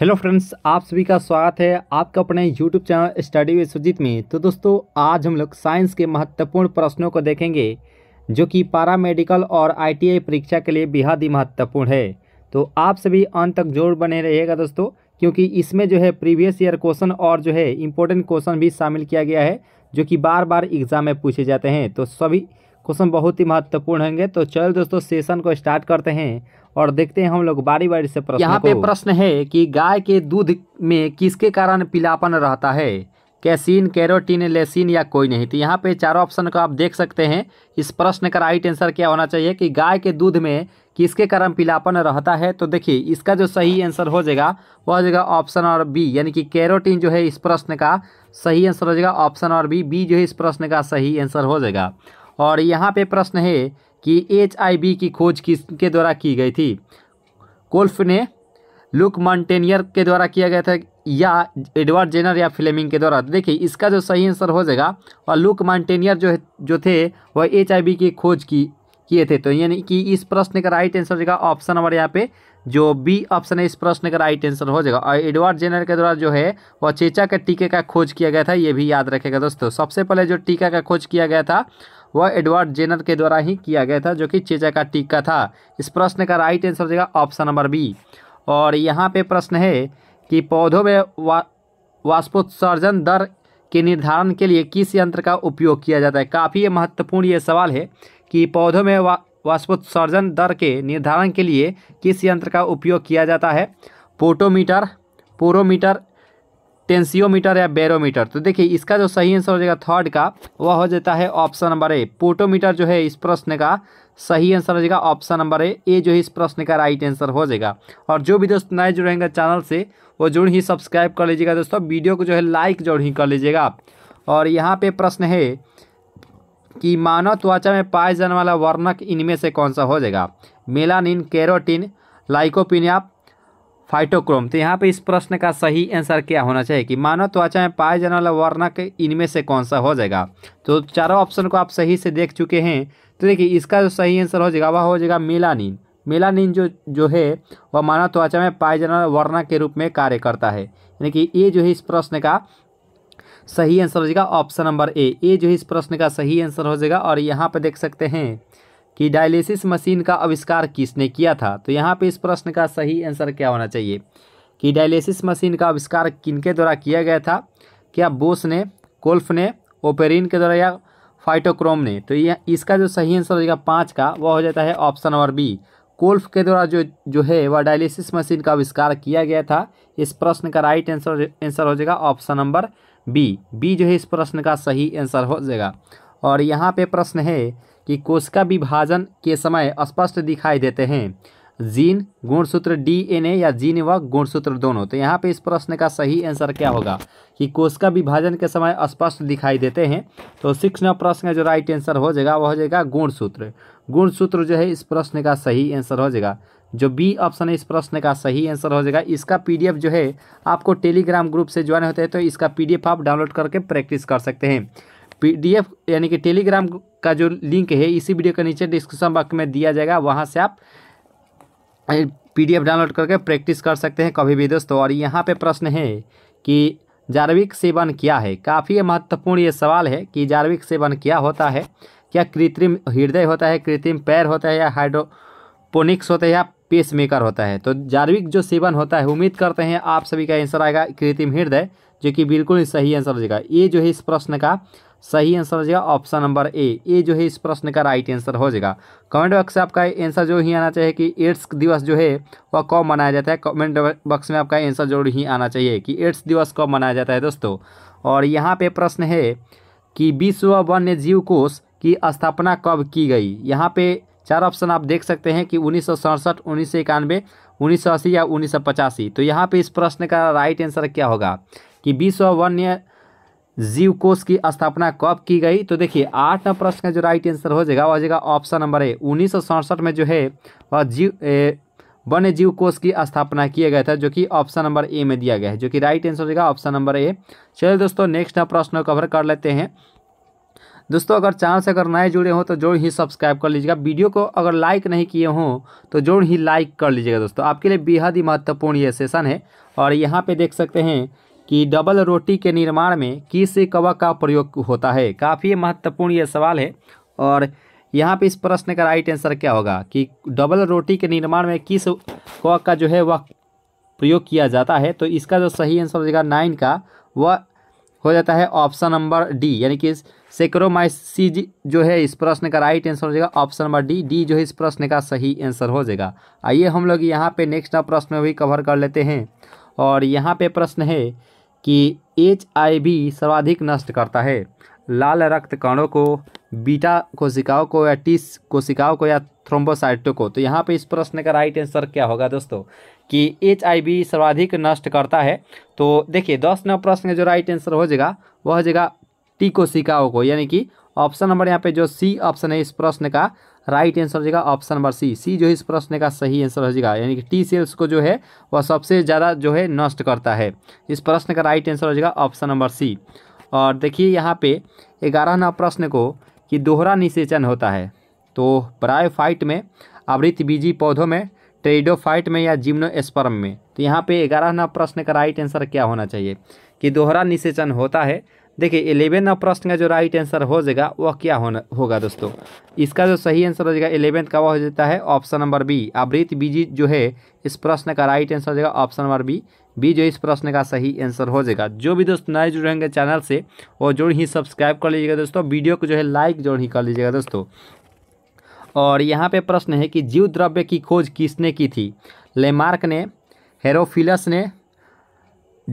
hello friends आप सभी का स्वागत है आपका अपने YouTube channel study with Sujeet में तो दोस्तों आज हम लोग साइंस के महत्वपूर्ण प्रश्नों को देखेंगे जो कि पारा मेडिकल और आईटीआई परीक्षा के लिए बेहद ही महत्वपूर्ण है तो आप सभी अंत तक जोर बने रहिएगा दोस्तों क्योंकि इसमें जो है प्रीवियस ईयर क्वेश्चन और जो है इम्पोर्टेंट क्वेश्चन भी शामिल किया गया है जो कि बार बार एग्ज़ाम में पूछे जाते हैं तो सभी क्वेश्चन बहुत ही महत्वपूर्ण होंगे तो चलो दोस्तों सेशन को स्टार्ट करते हैं और देखते हैं हम लोग बारी बारी से प्रश्न यहाँ पे प्रश्न है कि गाय के दूध में किसके कारण पीलापन रहता है कैसीन कैरोटीन लेसिन या कोई नहीं तो यहाँ पे चारों ऑप्शन को आप देख सकते हैं इस प्रश्न का राइट आंसर क्या होना चाहिए कि गाय के दूध में किसके कारण पीलापन रहता है तो देखिए इसका जो सही आंसर हो जाएगा वह हो जाएगा ऑप्शन और बी यानी कि कैरोटीन जो है इस प्रश्न का सही आंसर हो जाएगा ऑप्शन और बी बी जो है इस प्रश्न का सही आंसर हो जाएगा और यहाँ पे प्रश्न है कि एच की खोज किसके द्वारा की गई थी कोल्फ ने लुक मॉन्टेनियर के द्वारा किया गया था या एडवर्ड जेनर या फ्लेमिंग के द्वारा देखिए इसका जो सही आंसर हो जाएगा और लुक मॉन्टेनियर जो जो थे वह एच की खोज की किए थे तो यानी कि इस प्रश्न का राइट आंसर होगा ऑप्शन नंबर यहाँ पे जो बी ऑप्शन है इस प्रश्न का राइट आंसर हो जाएगा और एडवर्ड जेनर के द्वारा जो है वह चेचा के टीके का खोज किया गया था ये भी याद रखेगा दोस्तों सबसे पहले जो टीका का खोज किया गया था वह एडवर्ड जेनर के द्वारा ही किया गया था जो कि चेचा का टीका था इस प्रश्न का राइट आंसर हो जाएगा ऑप्शन नंबर बी और यहाँ पे प्रश्न है कि पौधों में वा वाष्पोत्सर्जन दर के निर्धारण के लिए किस यंत्र का उपयोग किया जाता है काफ़ी महत्वपूर्ण ये सवाल है कि पौधों में वा वाष्पोत्सर्जन दर के निर्धारण के लिए किस यंत्र का उपयोग किया जाता है पोटोमीटर पोरोमीटर टेंसियोमीटर या बैरोमीटर तो देखिए इसका जो सही आंसर हो जाएगा थर्ड का वह हो जाता है ऑप्शन नंबर ए पोटोमीटर जो है इस प्रश्न का सही आंसर हो जाएगा ऑप्शन नंबर ए ए जो है इस प्रश्न का राइट आंसर हो जाएगा और जो भी दोस्त नए जुड़ेंगे चैनल से वो जुड़ ही सब्सक्राइब कर लीजिएगा दोस्तों वीडियो को जो है लाइक जोड़ ही कर लीजिएगा और यहाँ पे प्रश्न है कि मानव त्वचा में पाए जाने वाला वर्णक इनमें से कौन सा हो जाएगा मेलानिन कैरोटीन लाइकोपिन या फाइटोक्रोम तो यहाँ पे इस प्रश्न का सही आंसर क्या होना चाहिए कि मानव त्वचा में पाए जाने वाला वर्णक इनमें से कौन सा हो जाएगा तो चारों ऑप्शन को आप सही से देख चुके हैं तो देखिए इसका जो सही आंसर हो जाएगा वह हो जाएगा मेलानिन मेलानिन जो जो है वह मानव त्वचा में पाए जाने वाला वर्णक के रूप में कार्य करता है यानी कि ये जो है इस प्रश्न का सही आंसर हो जाएगा ऑप्शन नंबर ए ए जो है इस प्रश्न का सही आंसर हो जाएगा और यहाँ पर देख सकते हैं कि डायलिसिस मशीन का आविष्कार किसने किया था तो यहाँ पे इस प्रश्न का सही आंसर क्या होना चाहिए कि डायलिसिस मशीन का आविष्कार किनके द्वारा किया गया था क्या बोस ने कोल्फ ने ओपेरिन के द्वारा या फाइटोक्रोम ने तो यह इसका जो सही आंसर हो जाएगा पाँच का वह हो जाता है ऑप्शन नंबर बी कोल्फ के द्वारा जो जो है वह डायलिसिस मशीन का आविष्कार किया गया था इस प्रश्न का राइट आंसर आंसर हो जाएगा ऑप्शन नंबर बी बी जो है इस प्रश्न का सही आंसर हो जाएगा और यहाँ पे प्रश्न है कि कोशिका विभाजन के समय स्पष्ट दिखाई देते हैं जीन गुणसूत्र डीएनए या जीन व गुणसूत्र दोनों तो यहाँ पे इस प्रश्न का सही आंसर क्या होगा कि कोशिका विभाजन के समय स्पष्ट दिखाई देते हैं तो सिक्स नंबर प्रश्न का जो राइट आंसर हो जाएगा वह हो जाएगा गुणसूत्र गुणसूत्र जो है इस प्रश्न का सही आंसर हो जाएगा जो बी ऑप्शन है इस प्रश्न का सही आंसर हो जाएगा इसका पीडीएफ जो है आपको टेलीग्राम ग्रुप से ज्वाइन होते हैं तो इसका पीडीएफ आप डाउनलोड करके प्रैक्टिस कर सकते हैं पीडीएफ यानी कि टेलीग्राम का जो लिंक है इसी वीडियो के नीचे डिस्क्रिप्शन बॉक्स में दिया जाएगा वहाँ से आप पीडीएफ डाउनलोड करके प्रैक्टिस कर सकते हैं कभी भी दोस्तों और यहाँ पर प्रश्न है कि जार्विक सेवन क्या है काफ़ी महत्वपूर्ण ये सवाल है कि जार्विक सेवन क्या होता है क्या कृत्रिम हृदय होता है कृत्रिम पैर होता है या हाइड्रोपोनिक्स होता है या पेसमेकर होता है तो जार्विक जो सेवन होता है उम्मीद करते हैं आप सभी का आंसर आएगा कृत्रिम हृदय जो कि बिल्कुल सही आंसर हो जाएगा ये जो है इस प्रश्न का सही आंसर हो जाएगा ऑप्शन नंबर ए ये जो है इस प्रश्न का राइट आंसर हो जाएगा कमेंट बॉक्स में आपका आंसर जो ही आना चाहिए कि एड्स दिवस जो है वह कब मनाया जाता है कमेंट बॉक्स में आपका आंसर जरूर ही आना चाहिए कि एड्स दिवस कब मनाया जाता है दोस्तों और यहाँ पे प्रश्न है कि विश्व वन्य जीव कोष की स्थापना कब की गई यहाँ पे चार ऑप्शन आप देख सकते हैं कि उन्नीस सौ सड़सठ उन्नीस सौ इक्यानवे उन्नीस सौ अस्सी या उन्नीस सौ पचासी तो यहाँ पे इस प्रश्न का राइट आंसर क्या होगा कि विश्व वन्य जीव कोष की स्थापना कब की गई तो देखिए आठ नंबर प्रश्न का जो राइट आंसर हो जाएगा वह हो जाएगा ऑप्शन नंबर ए उन्नीस सौ सड़सठ में जो है वह जीव वन्य जीव कोष की स्थापना किया गया था जो कि ऑप्शन नंबर ए में दिया गया है जो कि राइट आंसर हो जाएगा ऑप्शन नंबर ए चलिए दोस्तों नेक्स्ट प्रश्न कवर कर लेते हैं दोस्तों अगर चैनल से अगर नए जुड़े हों तो जोड़ ही सब्सक्राइब कर लीजिएगा वीडियो को अगर लाइक नहीं किए हों तो जोड़ ही लाइक कर लीजिएगा दोस्तों आपके लिए बेहद ही महत्वपूर्ण ये सेशन है और यहाँ पे देख सकते हैं कि डबल रोटी के निर्माण में किस कवक का प्रयोग होता है काफ़ी महत्वपूर्ण ये सवाल है और यहाँ पे इस प्रश्न का राइट आंसर क्या होगा कि डबल रोटी के निर्माण में किस कवक का जो है वह प्रयोग किया जाता है तो इसका जो सही आंसर हो जाएगा नाइन का वह हो जाता है ऑप्शन नंबर डी यानी कि सेक्रोमाइसिज जो है इस प्रश्न का राइट आंसर हो जाएगा ऑप्शन नंबर डी डी जो है इस प्रश्न का सही आंसर हो जाएगा आइए हम लोग यहाँ पे नेक्स्ट प्रश्न भी कवर कर लेते हैं और यहाँ पे प्रश्न है कि एच सर्वाधिक नष्ट करता है लाल रक्त कणों को बीटा कोशिकाओं को या टीस कोशिकाओं को या थ्रोम्बोसाइटो को तो यहाँ पे इस प्रश्न का राइट आंसर क्या होगा दोस्तों कि एच सर्वाधिक नष्ट करता है तो देखिए दस नंबर प्रश्न का जो राइट आंसर हो जाएगा वह हो जाएगा टी को यानी कि ऑप्शन नंबर यहाँ पे जो सी ऑप्शन है इस प्रश्न का राइट आंसर हो जाएगा ऑप्शन नंबर सी सी जो है इस प्रश्न का सही आंसर हो जाएगा यानी कि टी सेल्स को जो है वह सबसे ज़्यादा जो है नष्ट करता है इस प्रश्न का राइट आंसर हो जाएगा ऑप्शन नंबर सी और देखिए यहाँ पे ग्यारह नंबर प्रश्न को कि दोहरा निषेचन होता है तो फाइट में आवृत बीजी पौधों में ट्रेडो फाइट में या जिम्नो में तो यहाँ पे ग्यारह नंबर प्रश्न का राइट आंसर क्या होना चाहिए कि दोहरा निषेचन होता है देखिए इलेवेंथ प्रश्न का जो राइट आंसर हो जाएगा वह क्या होना होगा दोस्तों इसका जो सही आंसर हो जाएगा इलेवेंथ का वह हो जाता है ऑप्शन नंबर बी आवृत बीजी जो है इस प्रश्न का राइट आंसर हो जाएगा ऑप्शन नंबर बी बी जो इस प्रश्न का सही आंसर हो जाएगा जो भी दोस्त नए जुड़े होंगे चैनल से वो जोड़ ही सब्सक्राइब कर लीजिएगा दोस्तों वीडियो को जो है लाइक जोड़ ही कर लीजिएगा दोस्तों और यहाँ पे प्रश्न है कि जीव द्रव्य की खोज किसने की थी लेमार्क ने हेरोफिलस ने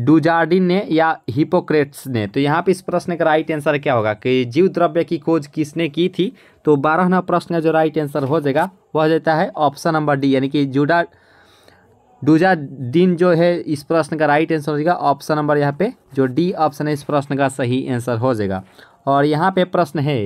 डुजार्डिन ने या हिपोक्रेट्स ने तो यहाँ पे इस प्रश्न का राइट आंसर क्या होगा कि जीव द्रव्य की खोज किसने की थी तो बारह नंबर प्रश्न का जो राइट आंसर हो जाएगा वह देता है ऑप्शन नंबर डी यानी कि जुडा डूजा दिन जो है इस प्रश्न का राइट आंसर हो जाएगा ऑप्शन नंबर यहाँ पे जो डी ऑप्शन है इस प्रश्न का सही आंसर हो जाएगा और यहाँ पे प्रश्न है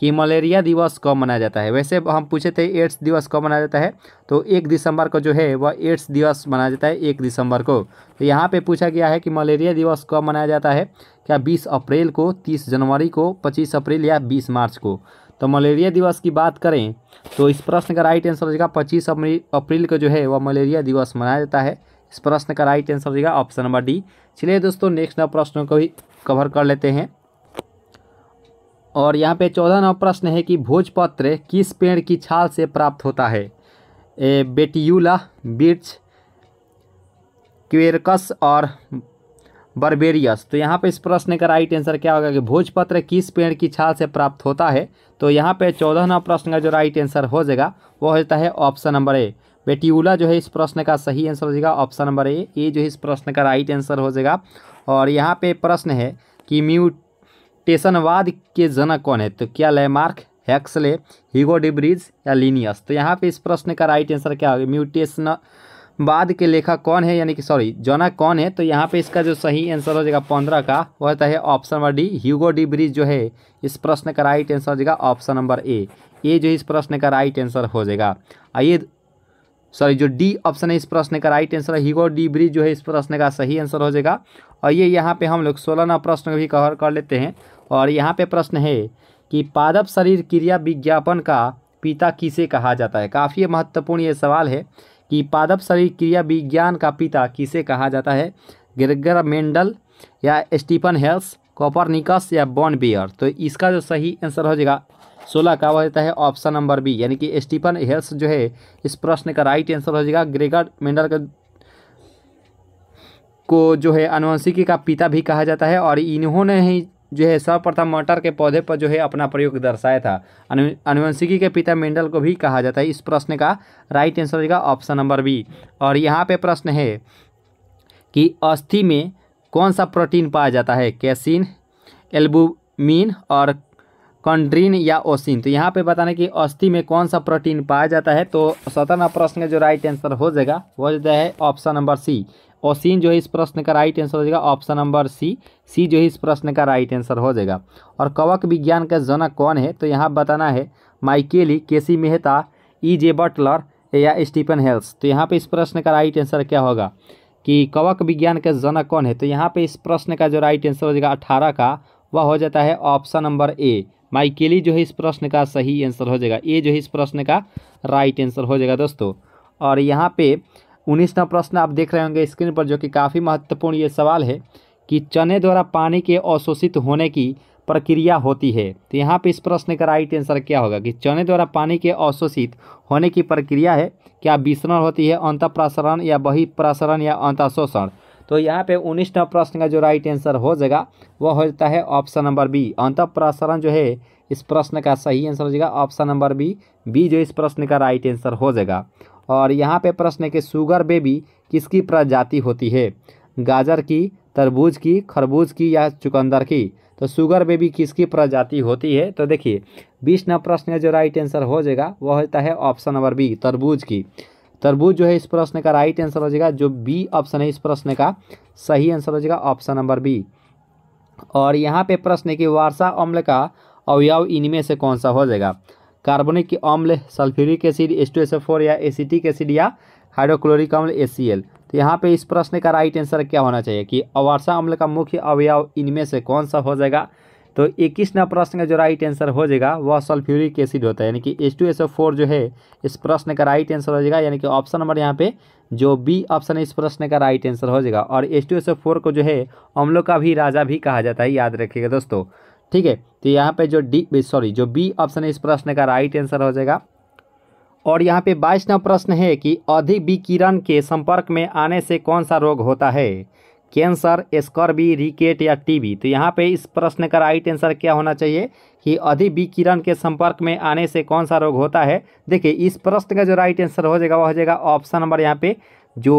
कि मलेरिया दिवस कब मनाया जाता है वैसे हम पूछे थे एड्स दिवस कब मनाया जाता है तो एक दिसंबर को जो है वह एड्स दिवस मनाया जाता है एक दिसंबर को तो यहाँ पे पूछा गया है कि मलेरिया दिवस कब मनाया जाता है क्या बीस अप्रैल को तीस जनवरी को पच्चीस अप्रैल या बीस मार्च को तो मलेरिया दिवस की बात करें तो इस प्रश्न का राइट आंसर हो जाएगा पच्चीस अप्रैल को जो है वह मलेरिया दिवस मनाया जाता है इस प्रश्न का राइट आंसर हो जाएगा ऑप्शन नंबर डी चलिए दोस्तों नेक्स्ट प्रश्नों को भी कवर कर लेते हैं और यहाँ पे चौदह नंबर प्रश्न है कि भोजपत्र किस पेड़ की छाल से प्राप्त होता है ए बेटियूला बीर्च क्वेरकस और बर्बेरियस तो यहाँ पे इस प्रश्न का राइट आंसर क्या होगा कि भोजपत्र किस पेड़ की छाल से प्राप्त होता है तो यहाँ पे चौदह नंबर प्रश्न का जो राइट आंसर हो जाएगा वो हो जाता है ऑप्शन नंबर ए बेटियूला जो है इस प्रश्न का सही आंसर हो जाएगा ऑप्शन नंबर ए ये जो है इस प्रश्न का राइट आंसर हो जाएगा और यहाँ पे प्रश्न है कि म्यूट टेशनवाद के जनक कौन है तो क्या लैमार्क हैक्सले हीगो डिब्रिज या लिनियस तो यहाँ पे इस प्रश्न का राइट आंसर क्या होगा म्यूटेशन बाद के लेखक कौन है यानी कि सॉरी जनक कौन है तो यहाँ पे इसका जो सही आंसर हो जाएगा पंद्रह का वह होता है option number D Hugo de Vries जो है इस प्रश्न का राइट आंसर हो जाएगा ऑप्शन नंबर ए ए जो इस प्रश्न का राइट आंसर हो जाएगा आइए सॉरी जो डी ऑप्शन है इस प्रश्न का right answer Hugo de Vries जो है इस प्रश्न का सही आंसर हो जाएगा और ये यहाँ पे हम लोग सोलह नंबर प्रश्न भी कवर कर लेते हैं और यहाँ पे प्रश्न है कि पादप शरीर क्रिया विज्ञापन का पिता किसे कहा जाता है काफ़ी महत्वपूर्ण ये सवाल है कि पादप शरीर क्रिया विज्ञान का पिता किसे कहा जाता है ग्रेगर मेंडल या स्टीफन हेल्स कॉपरनिकस या बॉन बियर तो इसका जो सही आंसर हो जाएगा सोलह का हो जाता है ऑप्शन नंबर बी यानी कि स्टीफन हेल्स जो है इस प्रश्न का राइट आंसर हो जाएगा ग्रेगर मेंडल का को जो है अनुवंशिकी का पिता भी कहा जाता है और इन्होंने ही जो है सर्वप्रथम मटर के पौधे पर जो है अपना प्रयोग दर्शाया था अनुवंशिकी के पिता मेंडल को भी कहा जाता है इस प्रश्न का राइट आंसर होगा ऑप्शन नंबर बी और यहाँ पे प्रश्न है कि अस्थि में कौन सा प्रोटीन पाया जाता है कैसिन एल्बुमिन और कंड्रीन या ओसिन तो यहाँ पे बताना कि अस्थि में कौन सा प्रोटीन पाया जाता है तो सत्रह प्रश्न का जो राइट आंसर हो जाएगा वो हो जाता है ऑप्शन नंबर सी ओसिन जो है इस प्रश्न का राइट आंसर हो जाएगा ऑप्शन नंबर सी सी जो है इस प्रश्न का राइट आंसर हो जाएगा और कवक विज्ञान का जनक कौन है तो यहाँ बताना है Micheli K C Mehta E J Butler या स्टीफन हेल्स तो यहाँ पे इस प्रश्न का राइट आंसर क्या होगा कि कवक विज्ञान का जनक कौन है तो यहाँ पर इस प्रश्न का जो राइट आंसर हो जाएगा अठारह का वह हो जाता है ऑप्शन नंबर ए माइकेली जो है इस प्रश्न का सही आंसर हो जाएगा ए जो है इस प्रश्न का राइट आंसर हो जाएगा दोस्तों और यहाँ पे उन्नीसवा प्रश्न आप देख रहे होंगे स्क्रीन पर जो कि काफ़ी महत्वपूर्ण ये सवाल है कि चने द्वारा पानी के अवशोषित होने की प्रक्रिया होती है तो यहाँ पे इस प्रश्न का राइट आंसर क्या होगा कि चने द्वारा पानी के अवशोषित होने की प्रक्रिया है क्या विसरण होती है अंत प्रसरण या बहि प्रसरण या शोषण तो यहाँ पे उन्नीसवा प्रश्न का जो राइट आंसर हो जाएगा वह हो जाता है ऑप्शन नंबर बी अंत प्रसरण जो है इस प्रश्न का सही आंसर हो जाएगा ऑप्शन नंबर बी बी जो इस प्रश्न का राइट आंसर हो जाएगा और यहाँ पे प्रश्न है कि शुगर बेबी किसकी प्रजाति होती है गाजर की तरबूज की खरबूज की या चुकंदर की तो शुगर बेबी किसकी प्रजाति होती है तो देखिए बीस नंबर प्रश्न का जो राइट आंसर हो जाएगा वह होता है ऑप्शन नंबर बी तरबूज की तरबूज जो है इस प्रश्न का राइट आंसर हो जाएगा जो बी ऑप्शन है इस प्रश्न का सही आंसर हो जाएगा ऑप्शन नंबर बी और यहाँ पे प्रश्न है कि वारसा अम्ल का अवयव इनमें से कौन सा हो जाएगा कार्बनिक अम्ल sulphuric acid S two S four या एसिटिक एसिड या हाइड्रोक्लोरिक अम्ल एल तो यहाँ पे इस प्रश्न का राइट आंसर क्या होना चाहिए कि अवर्षा अम्ल का मुख्य अवयव इनमें से कौन सा हो जाएगा तो इक्कीस नंबर प्रश्न का जो राइट आंसर हो जाएगा वह सल्फ्यूरिक एसिड होता है यानी कि एस टू एस फोर जो है इस प्रश्न का राइट आंसर हो जाएगा यानी कि ऑप्शन नंबर यहाँ पे जो बी ऑप्शन है इस प्रश्न का राइट आंसर हो जाएगा और एस टू एस फोर को जो है अम्लों का भी राजा भी कहा जाता है याद रखिएगा दोस्तों ठीक है तो यहाँ पे जो डी सॉरी जो बी ऑप्शन है इस प्रश्न का राइट आंसर हो जाएगा और यहाँ पे बाईस नंबर प्रश्न है कि अधिक विकिरण के संपर्क में आने से कौन सा रोग होता है कैंसर स्कॉर्बी रिकेट या टीबी तो यहाँ पे इस प्रश्न का राइट आंसर क्या होना चाहिए कि अधिक विकिरण के संपर्क में आने से कौन सा रोग होता है देखिए इस प्रश्न का जो राइट आंसर हो जाएगा वह हो जाएगा ऑप्शन नंबर यहाँ पे जो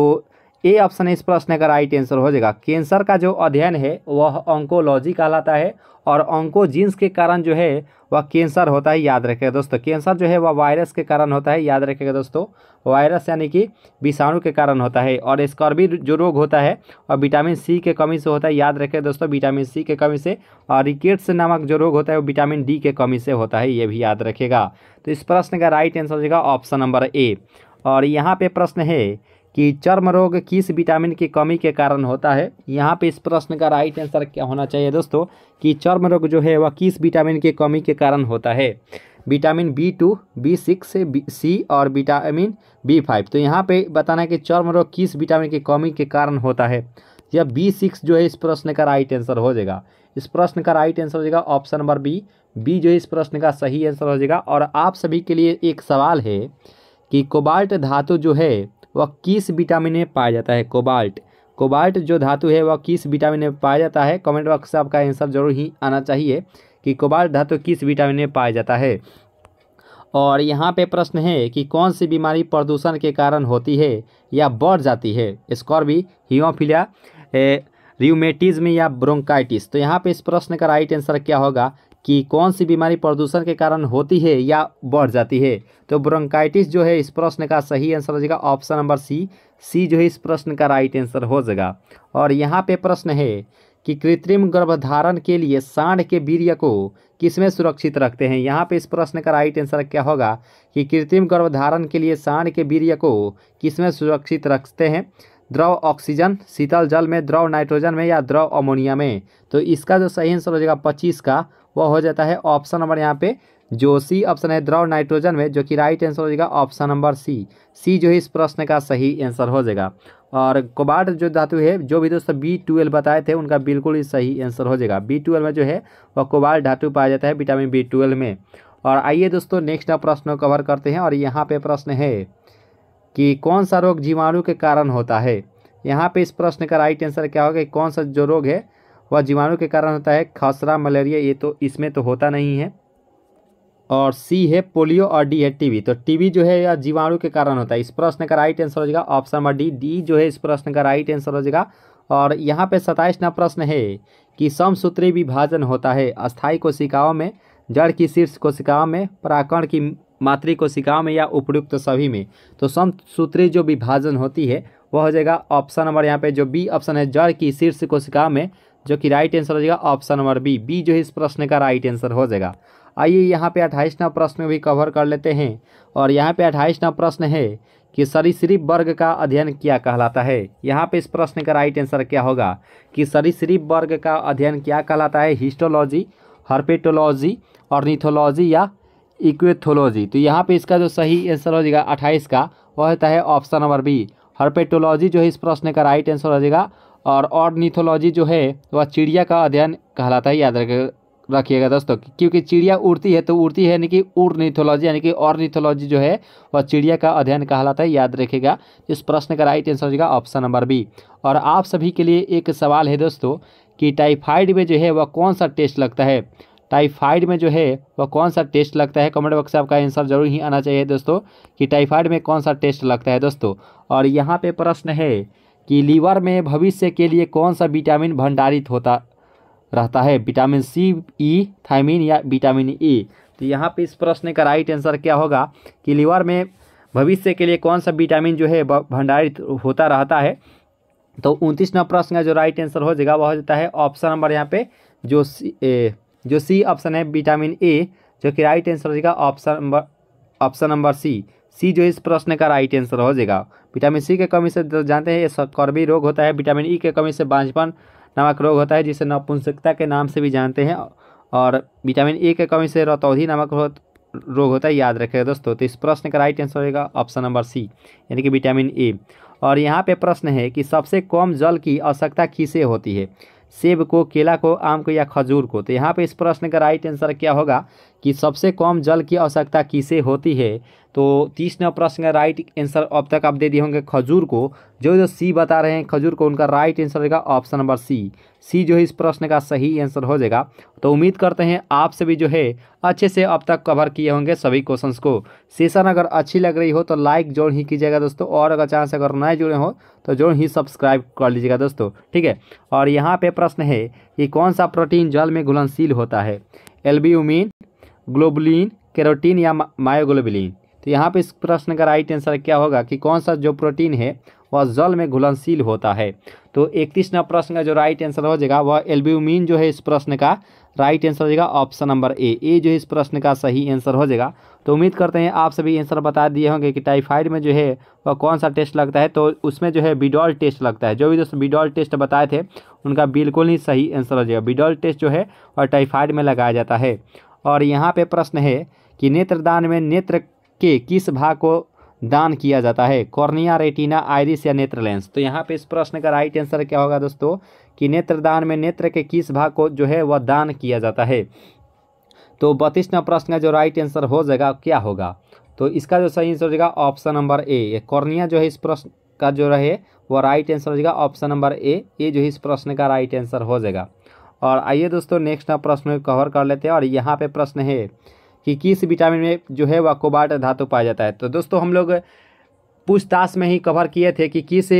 ए ऑप्शन इस प्रश्न का राइट आंसर हो जाएगा कैंसर का जो अध्ययन है वह ऑंकोलॉजी कहलाता है और ऑन्को जीन्स के कारण जो है वह कैंसर होता है याद रखेगा दोस्तों कैंसर जो है वह वायरस के कारण होता है याद रखेगा दोस्तों वायरस यानी कि विषाणु के कारण होता है और स्कॉर्बी जो रोग होता है और विटामिन सी के कमी से होता है याद रखे दोस्तों विटामिन सी के कमी से और रिकेट्स नामक जो रोग होता है वो विटामिन डी के कमी से होता है ये भी याद रखेगा तो इस प्रश्न का राइट आंसर हो जाएगा ऑप्शन नंबर ए और यहाँ पे प्रश्न है कि चर्म रोग किस विटामिन की कमी के कारण होता है यहाँ पे इस प्रश्न का राइट आंसर क्या होना चाहिए दोस्तों कि चर्म रोग जो है वह किस विटामिन की कमी के कारण होता है vitamin B two B six C और विटामिन बी फाइव तो यहाँ पे बताना है कि चर्म रोग किस विटामिन की कमी के कारण होता है या बी सिक्स जो है इस प्रश्न का राइट आंसर हो जाएगा इस प्रश्न का राइट आंसर हो जाएगा ऑप्शन नंबर बी बी जो है इस प्रश्न का सही आंसर हो जाएगा और आप सभी के लिए एक सवाल है कि कोबाल्ट धातु जो है वह किस विटामिन में पाया जाता है कोबाल्ट कोबाल्ट जो धातु है वह किस विटामिन में पाया जाता है कमेंट बॉक्स से आपका आंसर जरूर ही आना चाहिए कि कोबाल्ट धातु किस विटामिन में पाया जाता है और यहाँ पे प्रश्न है कि कौन सी बीमारी प्रदूषण के कारण होती है या बढ़ जाती है स्कॉर्बी हीमोफिलिया रियोमेटिज्म या ब्रोंकाइटिस तो यहाँ पे इस प्रश्न का राइट आंसर क्या होगा कि कौन सी बीमारी प्रदूषण के कारण होती है या बढ़ जाती है तो ब्रोंकाइटिस जो है इस प्रश्न का सही आंसर हो जाएगा ऑप्शन नंबर सी सी जो है इस प्रश्न का राइट आंसर हो जाएगा और यहाँ पे प्रश्न है कि कृत्रिम गर्भधारण के लिए सांड के वीर्य को किसमें सुरक्षित रखते हैं यहाँ पे इस प्रश्न का राइट आंसर क्या होगा कि कृत्रिम गर्भधारण के लिए सांड के वीर्य को किसमें सुरक्षित रखते हैं द्रव ऑक्सीजन शीतल जल में द्रव नाइट्रोजन में या द्रव अमोनिया में तो इसका जो सही आंसर हो जाएगा पच्चीस का वह हो जाता है ऑप्शन नंबर यहाँ पे जो सी ऑप्शन है द्रव नाइट्रोजन में जो कि राइट आंसर हो जाएगा ऑप्शन नंबर सी सी जो है इस प्रश्न का सही आंसर हो जाएगा और कोबाल्ट जो धातु है जो भी दोस्तों बी ट्वेल्व बताए थे उनका बिल्कुल ही सही आंसर हो जाएगा बी ट्वेल्व में जो है वह कोबाल्ट धातु पाया जाता है विटामिन बी ट्वेल्व में और आइए दोस्तों नेक्स्ट प्रश्न कवर करते हैं और यहाँ पे प्रश्न है कि कौन सा रोग जीवाणु के कारण होता है यहाँ पे इस प्रश्न का राइट आंसर क्या होगा कौन सा जो रोग है वह जीवाणु के कारण होता है खसरा मलेरिया ये तो इसमें तो होता नहीं है और सी है पोलियो और डी है टीबी तो टीबी जो है यह जीवाणु के कारण होता है इस प्रश्न का राइट आंसर हो जाएगा ऑप्शन नंबर डी डी जो है इस प्रश्न का राइट आंसर हो जाएगा और यहाँ पे सताइस नंबर प्रश्न है कि समसूत्री विभाजन होता है अस्थाई कोशिकाओं में जड़ की शीर्ष कोशिकाओं में पराकण की मातृ कोशिकाओं में या उपयुक्त सभी में तो समसूत्री जो विभाजन होती है वह हो जाएगा ऑप्शन नंबर यहाँ पे जो बी ऑप्शन है जड़ की शीर्ष कोशिकाओं में जो कि राइट आंसर हो जाएगा ऑप्शन नंबर बी बी जो है इस प्रश्न का राइट आंसर हो जाएगा आइए यहाँ पे अट्ठाईस नंबर प्रश्न भी कवर कर लेते हैं और यहाँ पे अट्ठाईस नंबर प्रश्न है कि सरीसृप वर्ग का अध्ययन क्या कहलाता है यहाँ पे इस प्रश्न का राइट आंसर क्या होगा कि सरीसृप वर्ग का अध्ययन क्या कहलाता है हिस्टोलॉजी हर्पेटोलॉजी निथोलॉजी या इक्वेथोलॉजी तो यहाँ पे इसका जो सही आंसर हो जाएगा अट्ठाईस का वह होता है ऑप्शन नंबर बी हर्पेटोलॉजी जो है इस प्रश्न का राइट आंसर हो जाएगा और ऑर्निथोलॉजी जो है वह चिड़िया का अध्ययन कहलाता है याद रख रखिएगा दोस्तों क्योंकि चिड़िया उड़ती है तो उड़ती है यानी कि उर्निथोलॉजी यानी कि ऑर्निथोलॉजी जो है वह चिड़िया का अध्ययन कहलाता है याद रखेगा इस प्रश्न का राइट आंसर हो जाएगा ऑप्शन नंबर बी और आप सभी के लिए एक सवाल है दोस्तों कि टाइफाइड में जो है वह कौन सा टेस्ट लगता है टाइफाइड में जो है वह कौन सा टेस्ट लगता है कमेंट बॉक्स आपका आंसर जरूर ही आना चाहिए दोस्तों कि टाइफाइड में कौन सा टेस्ट लगता है दोस्तों और यहाँ पे प्रश्न है कि लीवर में भविष्य के लिए कौन सा विटामिन भंडारित होता रहता है विटामिन सी ई थाइमिन या विटामिन ई तो यहाँ पे इस प्रश्न का राइट आंसर क्या होगा कि लीवर में भविष्य के लिए कौन सा विटामिन जो है भंडारित होता रहता है तो उनतीस नंबर प्रश्न का जो राइट आंसर हो जाएगा वह हो जाता है ऑप्शन नंबर यहाँ पे जो सी ए, जो सी ऑप्शन है विटामिन ए जो कि राइट आंसर हो जाएगा option number option number C C जो इस प्रश्न का राइट आंसर हो जाएगा विटामिन सी के कमी से तो जानते हैं ये सकर्वी रोग होता है विटामिन ई e के कमी से बांझपन नामक रोग होता है जिसे नपुंसकता के नाम से भी जानते हैं और विटामिन ई e के कमी से रतौधी नामक रोग होता है याद रखेगा दोस्तों तो इस प्रश्न का राइट आंसर होगा ऑप्शन नंबर सी यानी कि विटामिन ए और यहाँ पे प्रश्न है कि सबसे कम जल की आवश्यकता किसे होती है सेब को केला को आम को या खजूर को तो यहाँ पे इस प्रश्न का राइट आंसर क्या होगा कि सबसे कम जल की आवश्यकता किसे होती है तो तीस नंबर प्रश्न का राइट आंसर अब तक आप दे दिए होंगे खजूर को जो जो सी बता रहे हैं खजूर को उनका राइट आंसर रहेगा ऑप्शन नंबर सी सी जो है इस प्रश्न का सही आंसर हो जाएगा तो उम्मीद करते हैं आप सभी जो है अच्छे से अब तक कवर किए होंगे सभी क्वेश्चन को सेशन अगर अच्छी लग रही हो तो लाइक जोड़ ही कीजिएगा दोस्तों और अगर चांस अगर नए जुड़े हो तो जोड़ ही सब्सक्राइब कर लीजिएगा दोस्तों ठीक है और यहाँ पे प्रश्न है कि कौन सा प्रोटीन जल में घुलनशील होता है एल्ब्यूमिन ग्लोबुलिन कैरोटीन या मायोग्लोबुलिन तो यहाँ पे इस प्रश्न का राइट आंसर क्या होगा कि कौन सा जो प्रोटीन है वह जल में घुलनशील होता है तो इकतीस नंबर प्रश्न का जो राइट आंसर हो जाएगा वह एल्ब्यूमिन जो है इस प्रश्न का राइट आंसर हो जाएगा ऑप्शन नंबर ए ए जो है इस प्रश्न का सही आंसर हो जाएगा तो उम्मीद करते हैं आप सभी आंसर बता दिए होंगे कि टाइफाइड में जो है वह कौन सा टेस्ट लगता है तो उसमें जो है बिडॉल टेस्ट लगता है जो भी दोस्तों बिडॉल टेस्ट बताए थे उनका बिल्कुल ही सही आंसर हो जाएगा बिडॉल टेस्ट जो है वह टाइफाइड में लगाया जाता है और यहाँ पे प्रश्न है कि नेत्रदान में नेत्र के किस भाग को दान किया जाता है कॉर्निया रेटिना आयरिस या नेत्र लेंस तो यहाँ पे इस प्रश्न का राइट आंसर क्या होगा दोस्तों कि नेत्रदान में नेत्र के किस भाग को जो है वह दान किया जाता है तो बत्तीसवा प्रश्न का जो राइट आंसर हो जाएगा क्या होगा तो इसका जो सही आंसर हो जाएगा ऑप्शन नंबर ए कॉर्निया जो है इस प्रश्न का जो रहे वह राइट आंसर हो जाएगा ऑप्शन नंबर ए ये जो है इस प्रश्न का राइट आंसर हो जाएगा और आइए दोस्तों नेक्स्ट प्रश्न कवर कर लेते हैं और यहाँ पे प्रश्न है कि किस विटामिन में जो है वह कोबाल्ट धातु पाया जाता है तो दोस्तों हम लोग पूछताछ में ही कवर किए थे कि किस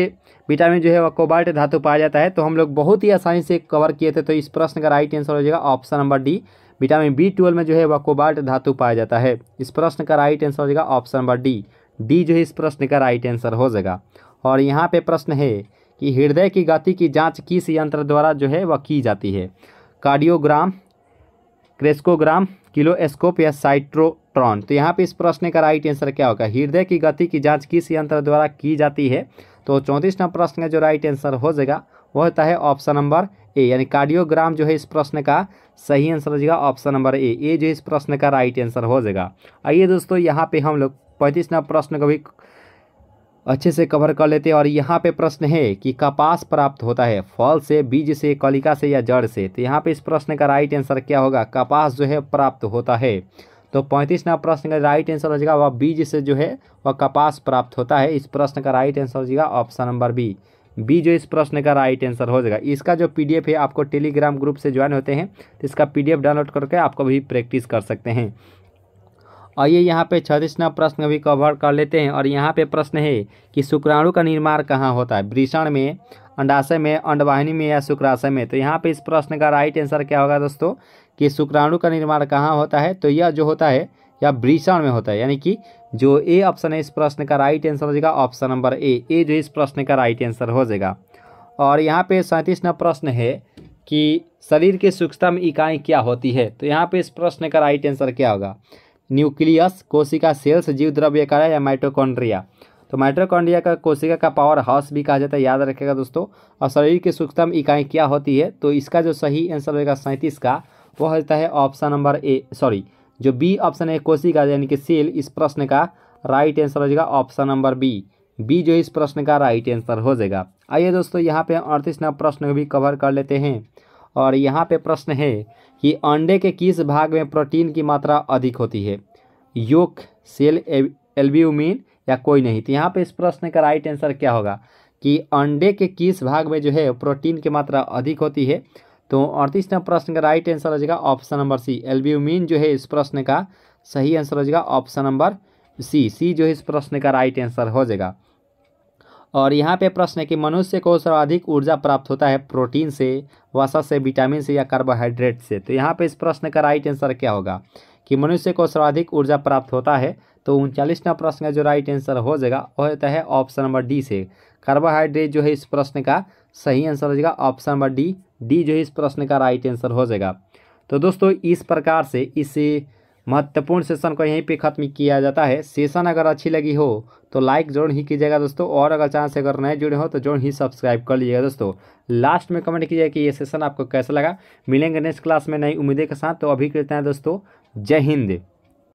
विटामिन जो है वह कोबाल्ट धातु पाया जाता है तो हम लोग बहुत ही आसानी से कवर किए थे तो इस प्रश्न का राइट आंसर हो जाएगा option number D vitamin B twelve में जो है वह कोबाल्ट धातु पाया जाता है इस प्रश्न का राइट आंसर हो जाएगा ऑप्शन नंबर डी डी जो है इस प्रश्न का राइट आंसर हो जाएगा और यहाँ पे प्रश्न है कि हृदय की गति की जांच किस यंत्र द्वारा जो है वह की जाती है कार्डियोग्राम क्रेस्कोग्राम किलोस्कोप या साइट्रोट्रॉन तो यहाँ पे इस प्रश्न का राइट आंसर क्या होगा हृदय की गति की जांच किस यंत्र द्वारा की जाती है तो चौंतीस नंबर प्रश्न का जो राइट आंसर हो जाएगा वह होता है ऑप्शन नंबर ए यानी कार्डियोग्राम जो है इस प्रश्न का सही आंसर हो जाएगा ऑप्शन नंबर ए ए जो इस प्रश्न का राइट आंसर हो जाएगा आइए दोस्तों यहाँ पे हम लोग पैंतीस नंबर प्रश्न को भी अच्छे से कवर कर लेते हैं और यहाँ पे प्रश्न है कि कपास प्राप्त होता है फल से बीज से कलिका से या जड़ से तो यहाँ पे इस प्रश्न का राइट आंसर क्या होगा कपास जो है प्राप्त होता है तो पैंतीस नंबर प्रश्न का राइट आंसर हो जाएगा वह बीज से जो है वह कपास प्राप्त होता है इस प्रश्न का राइट आंसर हो जाएगा ऑप्शन नंबर बी बी जो इस प्रश्न का राइट आंसर हो जाएगा इसका जो पी है आपको टेलीग्राम ग्रुप से ज्वाइन होते हैं तो इसका पी डाउनलोड करके आपको भी प्रैक्टिस कर सकते हैं आइए यहाँ पे छत्तीसवा प्रश्न भी कवर कर लेते हैं और यहाँ पे प्रश्न है कि शुक्राणु का निर्माण कहाँ होता है वृषण में अंडाशय में अंडवाहिनी में या शुक्राशय में तो यहाँ पे इस प्रश्न का राइट आंसर क्या होगा दोस्तों कि शुक्राणु का निर्माण कहाँ होता है तो यह जो होता है या वृषण में होता है यानी कि जो ए ऑप्शन है इस प्रश्न का राइट आंसर हो जाएगा ऑप्शन नंबर ए ए जो इस प्रश्न का राइट आंसर हो जाएगा और यहाँ पे सैंतीसवा प्रश्न है कि शरीर की सूक्ष्म इकाई क्या होती है तो यहाँ पे इस प्रश्न का राइट आंसर क्या होगा न्यूक्लियस कोशिका सेल्स जीव द्रव्य का है या माइटोकॉन्ड्रिया तो माइटोकॉन्ड्रिया का कोशिका का पावर हाउस भी कहा जाता है याद रखेगा दोस्तों और शरीर की सूक्ष्मतम इकाई क्या होती है तो इसका जो सही आंसर होगा सैंतीस का वह जाता है ऑप्शन नंबर ए सॉरी जो बी ऑप्शन है कोशिका यानी कि सेल इस प्रश्न का राइट आंसर हो जाएगा ऑप्शन नंबर बी बी जो इस प्रश्न का राइट आंसर हो जाएगा आइए दोस्तों यहाँ पे अड़तीस नंबर प्रश्न को भी कवर कर लेते हैं और यहाँ पे प्रश्न है कि अंडे के किस भाग में प्रोटीन की मात्रा अधिक होती है योक सेल एल्ब्यूमिन या कोई नहीं तो यहाँ पे इस प्रश्न का राइट आंसर क्या होगा कि अंडे के किस भाग में जो है प्रोटीन की मात्रा अधिक होती है तो अड़तीस नंबर प्रश्न का राइट आंसर हो जाएगा ऑप्शन नंबर सी एल्ब्यूमिन जो है इस प्रश्न का सही आंसर हो जाएगा ऑप्शन नंबर सी सी जो है इस प्रश्न का राइट आंसर हो जाएगा और यहाँ पे प्रश्न है कि मनुष्य को सर्वाधिक ऊर्जा प्राप्त होता है प्रोटीन से वसा से विटामिन से या कार्बोहाइड्रेट से तो यहाँ पे इस प्रश्न का राइट आंसर क्या होगा कि मनुष्य को सर्वाधिक ऊर्जा प्राप्त होता है तो उनचालीसवा प्रश्न का जो राइट आंसर हो जाएगा वह होता है ऑप्शन नंबर डी से कार्बोहाइड्रेट जो है इस प्रश्न का सही आंसर हो जाएगा ऑप्शन नंबर डी डी जो है इस प्रश्न का राइट आंसर हो जाएगा तो दोस्तों इस प्रकार से इस महत्वपूर्ण सेशन को यहीं पे ख़त्म किया जाता है सेशन अगर अच्छी लगी हो तो लाइक जरूर ही कीजिएगा दोस्तों और अगर चैनल से अगर नए जुड़े हो तो जरूर ही सब्सक्राइब कर लीजिएगा दोस्तों लास्ट में कमेंट कीजिएगा कि ये सेशन आपको कैसा लगा मिलेंगे नेक्स्ट क्लास में नई उम्मीदें के साथ तो अभी कहते हैं दोस्तों जय हिंद